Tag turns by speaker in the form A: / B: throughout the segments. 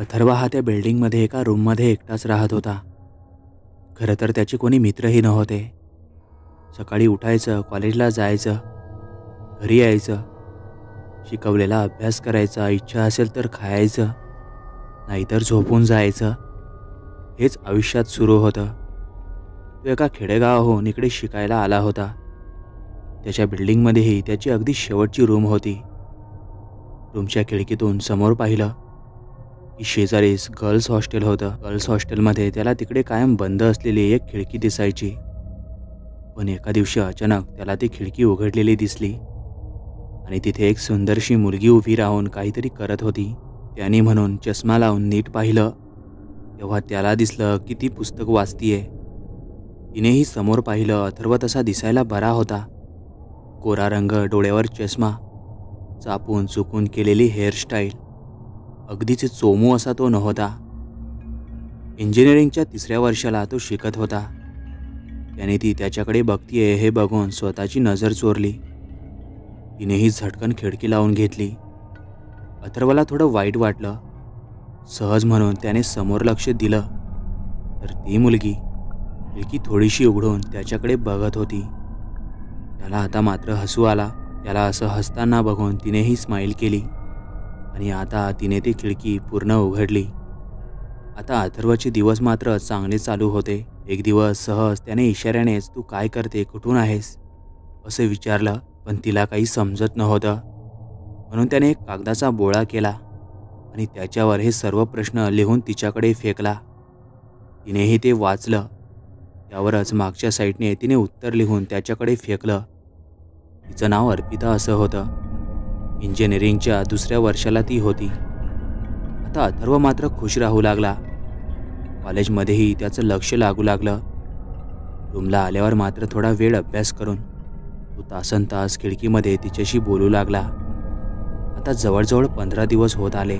A: अथर्वा हा त्या बिल्डिंगमध्ये एका रूममध्ये एकटाच राहत होता खरं तर त्याचे कोणी मित्रही नव्हते सकाळी उठायचं कॉलेजला जायचं घरी यायचं शिकवलेला अभ्यास करायचा इच्छा असेल तर खायचं नाहीतर झोपून जायचं हेच आयुष्यात सुरू होतं तो एका खेडेगावाहून इकडे शिकायला आला होता त्याच्या बिल्डिंगमध्येही त्याची अगदी शेवटची रूम होती रूमच्या खिडकीतून समोर पाहिलं की शेजारीस गर्ल्स हॉस्टेल होतं गर्ल्स हॉस्टेलमध्ये त्याला तिकडे कायम बंद असलेली एक खिडकी दिसायची पण एका दिवशी अचानक त्याला ती खिडकी उघडलेली दिसली आणि तिथे एक सुंदरशी मुलगी उभी राहून काहीतरी करत होती त्याने म्हणून चष्मा लावून नीट पाहिलं तेव्हा त्याला दिसलं की ती पुस्तक वाचतीये तिनेही समोर पाहिलं अथर्व तसा दिसायला बरा होता कोरा रंग डोळ्यावर चष्मा चापून चुकून केलेली हेअरस्टाईल अगदीच चोमू असा तो नव्हता इंजिनिअरिंगच्या तिसऱ्या वर्षाला तो शिकत होता त्याने ती त्याच्याकडे बघतीये हे बघून स्वतःची नजर चोरली तिनेही झटकन खिडकी लावून घेतली अथर्वला थोडं वाईट वाटलं सहज म्हणून त्याने समोर लक्ष दिलं तर ती मुलगी खिडकी थोडीशी उघडून त्याच्याकडे बघत होती त्याला आता मात्र हसू आला त्याला असं हसताना बघून तिनेही स्माईल केली आणि आता तिने ती खिडकी पूर्ण उघडली आता अथर्वचे दिवस मात्र चांगले चालू होते एक दिवस सहज त्याने इशाऱ्यानेच तू काय करते कुठून आहेस असे विचारलं पण तिला काही समजत नव्हतं म्हणून त्याने एक कागदाचा बोळा केला आणि त्याच्यावर हे सर्व प्रश्न लिहून तिच्याकडे फेकला तिनेही ते वाचलं त्यावरच मागच्या साईडने तिने उत्तर लिहून त्याच्याकडे फेकलं तिचं नाव अर्पिता असं होतं इंजिनिअरिंगच्या दुसऱ्या वर्षाला ती होती आता अथर्व मात्र खुश राहू लागला कॉलेजमध्येही त्याचं लक्ष लागू लागलं रूमला आल्यावर मात्र थोडा वेळ अभ्यास करून तो तासन तास खिडकीमध्ये तिच्याशी बोलू लागला आता जवळजवळ पंधरा दिवस होत आले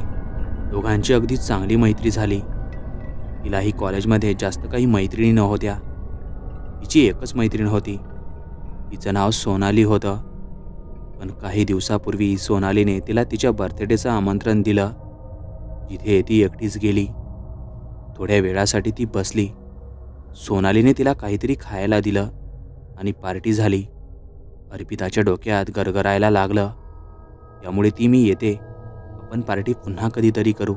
A: दोघांची अगदी चांगली मैत्री झाली तिलाही कॉलेजमध्ये जास्त काही मैत्रिणी नव्हत्या तिची एकच मैत्रीण होती तिचं नाव सोनाली होतं पण काही दिवसापूर्वी सोनालीने तिला तिच्या बर्थडेचं आमंत्रण दिलं तिथे ती एकटीच गेली थोड्या वेळासाठी ती बसली सोनालीने तिला काहीतरी खायला दिलं आणि पार्टी झाली अर्पिताच्या डोक्यात गरगरायला लागलं त्यामुळे ती मी येते आपण पार्टी पुन्हा कधीतरी करू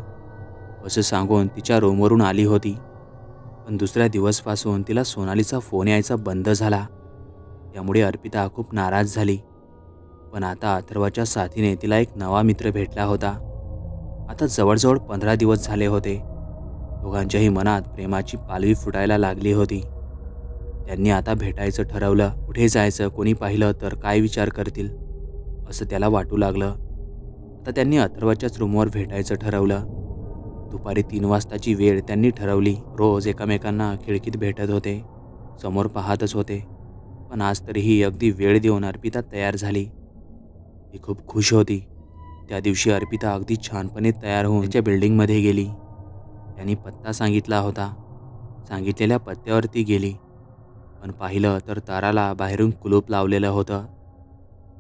A: असं सांगून तिच्या रूमवरून आली होती पण दुसऱ्या दिवसपासून तिला सोनालीचा फोन यायचा बंद झाला त्यामुळे अर्पिता खूप नाराज झाली पण आता अथर्वाच्या साथीने तिला एक नवा मित्र भेटला होता आता जवळजवळ पंधरा दिवस झाले होते दोघांच्याही मनात प्रेमाची पालवी फुटायला लागली होती त्यांनी आता भेटायचं ठरवलं कुठे जायचं कोणी पाहिलं तर काय विचार करतील असं त्याला वाटू लागलं आता त्यांनी अथर्वाच्याच रूमवर भेटायचं ठरवलं दुपारी तीन वाजताची वेळ त्यांनी ठरवली रोज एकामेकांना खिडकीत भेटत होते समोर पाहतच होते पण आज तरीही अगदी वेळ देऊन अर्पिता तयार झाली ती खूप खुश होती त्या दिवशी अर्पिता अगदी छानपणे तयार होऊन तिच्या बिल्डिंगमध्ये गेली त्यांनी पत्ता सांगितला होता सांगितलेल्या पत्त्यावरती गेली पण पाहिलं तर ताराला बाहेरून कुलूप लावलेलं होतं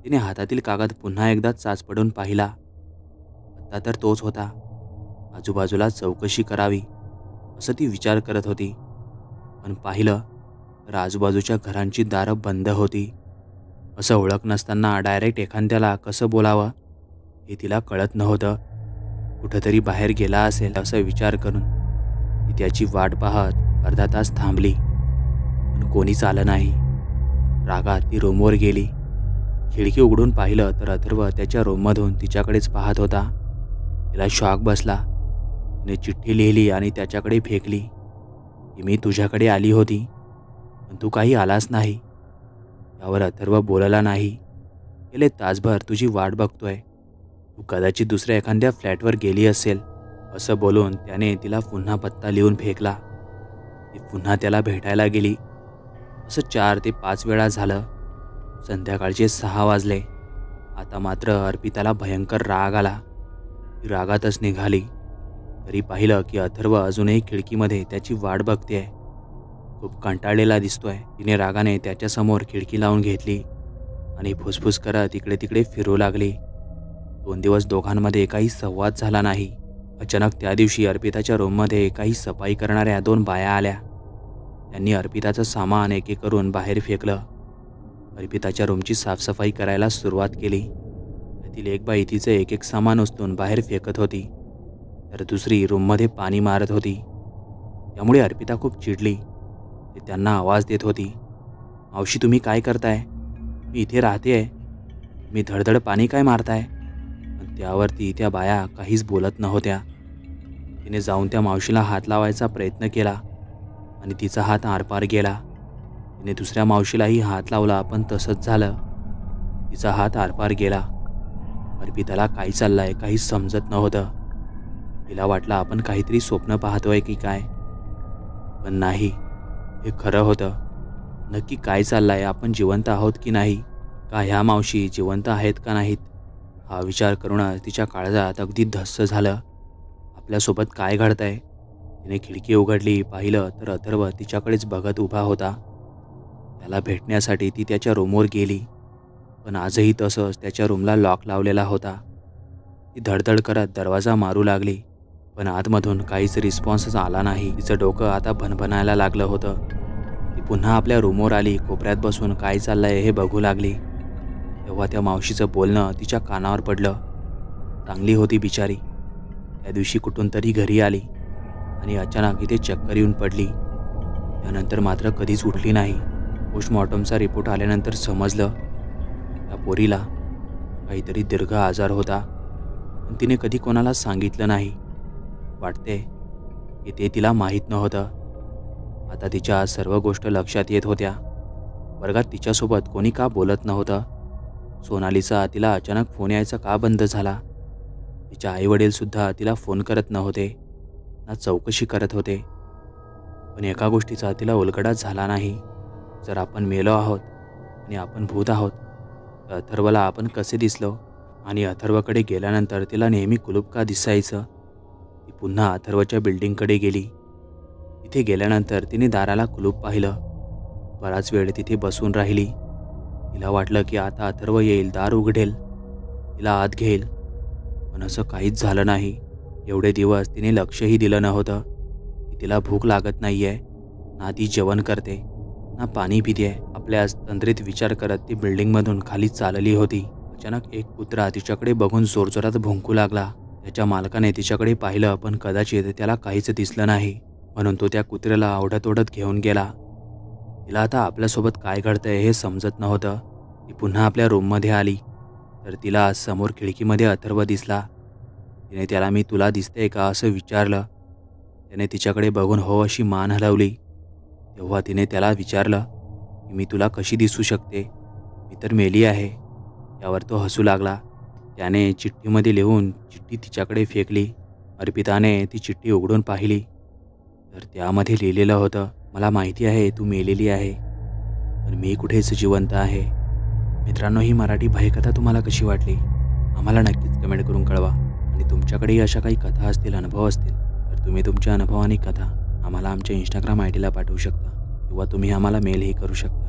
A: तिने हातातील कागद पुन्हा एकदा पडून पाहिला पत्ता तर तोच होता आजूबाजूला चौकशी करावी असं ती विचार करत होती पण पाहिलं तर आजूबाजूच्या घरांची दारं बंद होती असं ओळख नसताना डायरेक्ट एखाद्याला कसं बोलावं हे तिला कळत नव्हतं कुठंतरी बाहेर गेला असेल असा विचार करून ती त्याची वाट पाहत अर्धा तास थांबली पण कोणीच आलं नाही रागात ती रूमवर गेली खिडकी उघडून पाहिलं तर अथर्व त्याच्या रूममधून तिच्याकडेच पाहत होता तिला शॉक बसला तिने चिठ्ठी लिहिली आणि त्याच्याकडे फेकली की मी तुझ्याकडे आली होती पण तू काही आलास नाही त्यावर अथर्व बोलला नाही गेले तासभर तुझी वाट बघतोय तू कदाचित दुसऱ्या एखाद्या फ्लॅटवर गेली असेल असं बोलून त्याने तिला पुन्हा पत्ता लिहून फेकला ती पुन्हा त्याला भेटायला गेली असं चार ते पाच वेळा झालं संध्याकाळचे सहा वाजले आता मात्र अर्पिताला भयंकर राग आला ती रागातच निघाली तरी पाहिलं की अथर्व अजूनही खिडकीमध्ये त्याची वाट बघते आहे खूप कंटाळलेला दिसतोय तिने रागाने त्याच्यासमोर खिडकी लावून घेतली आणि फुसफुस करत इकडे तिकडे फिरू लागली दोन दिवस दोघांमध्ये काही संवाद झाला नाही अचानक त्या दिवशी अर्पिताच्या रूममध्ये काही सफाई करणाऱ्या दोन बाया आल्या त्यांनी अर्पिताचं सामान एके करून बाहेर फेकलं अर्पिताच्या रूमची साफसफाई करायला सुरुवात केली त्यातील एक बाई तिचं एक एक सामान उचलून बाहेर फेकत होती तर दुसरी रूममध्ये पाणी मारत होती त्यामुळे अर्पिता खूप चिडली ते त्यांना आवाज देत होती मावशी तुम्ही काय करताय मी इथे राहते आहे मी धडधड पाणी काय मारताय पण त्यावरती त्या बाया काहीच बोलत नव्हत्या तिने जाऊन त्या मावशीला हात लावायचा प्रयत्न केला आणि तिचा हात आरपार गेला तिने दुसऱ्या मावशीलाही हात लावला पण तसंच झालं तिचा हात आरपार गेला अर्पिताला काय चाललं आहे काहीच समजत नव्हतं तिला वाटलं आपण काहीतरी स्वप्न पाहतोय की काय पण नाही हे खरं होतं नक्की काय चाललं आहे आपण जिवंत आहोत की नाही का ह्या मावशी जिवंत आहेत का नाहीत हा विचार करूनच तिच्या काळजात अगदी धस्स झालं आपल्यासोबत काय घडतंय तिने खिडकी उघडली पाहिलं तर अथर्व तिच्याकडेच बघत उभा होता त्याला भेटण्यासाठी ती त्याच्या रूमवर गेली पण आजही तसंच त्याच्या रूमला लॉक लावलेला होता ती धडधड करत दरवाजा मारू लागली पण आतमधून काहीच रिस्पॉन्सच आला नाही तिचं डोकं आता भनभनायला लागलं होतं पुन्हा आपल्या रूमवर आली कोपऱ्यात बसून काय आहे हे बघू लागली तेव्हा त्या मावशीचं बोलणं तिच्या कानावर पडलं चांगली होती बिचारी त्या दिवशी कुठून तरी घरी आली आणि अचानक इथे चक्कर येऊन पडली त्यानंतर मात्र कधीच उठली नाही पोस्टमॉर्टमचा रिपोर्ट आल्यानंतर समजलं त्या पोरीला काहीतरी दीर्घ आजार होता पण तिने कधी कोणाला सांगितलं नाही वाटते की ते तिला माहीत नव्हतं आता तिच्या सर्व गोष्ट लक्षात येत होत्या वर्गात तिच्यासोबत कोणी का बोलत नव्हतं सोनालीचा तिला अचानक फोन यायचा का बंद झाला तिच्या आईवडीलसुद्धा तिला फोन करत नव्हते ना चौकशी करत होते पण एका गोष्टीचा तिला उलगडाच झाला नाही जर आपण मेलो आहोत आणि आपण भूत आहोत तर अथर्वला आपण कसे दिसलो आणि अथर्वकडे गेल्यानंतर तिला नेहमी कुलूप का दिसायचं ती पुन्हा अथर्वच्या बिल्डिंगकडे गेली तिथे गेल्यानंतर तिने दाराला कुलूप पाहिलं बराच वेळ तिथे बसून राहिली तिला वाटलं की आता अथर्व येईल दार उघडेल तिला आत घेईल पण असं काहीच झालं नाही एवढे दिवस तिने लक्षही दिलं नव्हतं की तिला भूक लागत नाही आहे ना ती जेवण करते ना पाणी पिते आपल्या तंत्रित विचार करत ती बिल्डिंगमधून खाली चालली होती अचानक एक कुत्रा तिच्याकडे बघून जोरजोरात भुंकू लागला त्याच्या मालकाने तिच्याकडे पाहिलं पण कदाचित त्याला काहीच दिसलं नाही म्हणून तो त्या कुत्र्याला आवडत ओढत घेऊन गेला तिला आता आपल्यासोबत काय घडतंय हे समजत नव्हतं ती पुन्हा आपल्या रूममध्ये आली तर तिला समोर खिडकीमध्ये अथर्व दिसला तिने त्याला मी तुला दिसते का असं विचारलं त्याने तिच्याकडे बघून हो अशी मान हलवली तेव्हा तिने त्याला विचारलं की मी तुला कशी दिसू शकते मी तर मेली आहे त्यावर तो हसू लागला त्याने चिठ्ठीमध्ये लिहून चिठ्ठी तिच्याकडे फेकली अर्पिताने ती चिठ्ठी उघडून पाहिली तर त्यामध्ये लिहिलेलं होतं मला माहिती आहे तू मेलेली आहे पण मी कुठेच जिवंत आहे मित्रांनो ही मराठी भयकथा तुम्हाला कशी वाटली आम्हाला नक्कीच कमेंट करून कळवा आणि तुमच्याकडेही अशा काही कथा असतील अनुभव असतील तर तुम्ही तुमच्या अनुभव आणि कथा आम्हाला आमच्या इंस्टाग्राम आय डीला पाठवू शकता किंवा तुम्ही आम्हाला मेलही करू शकता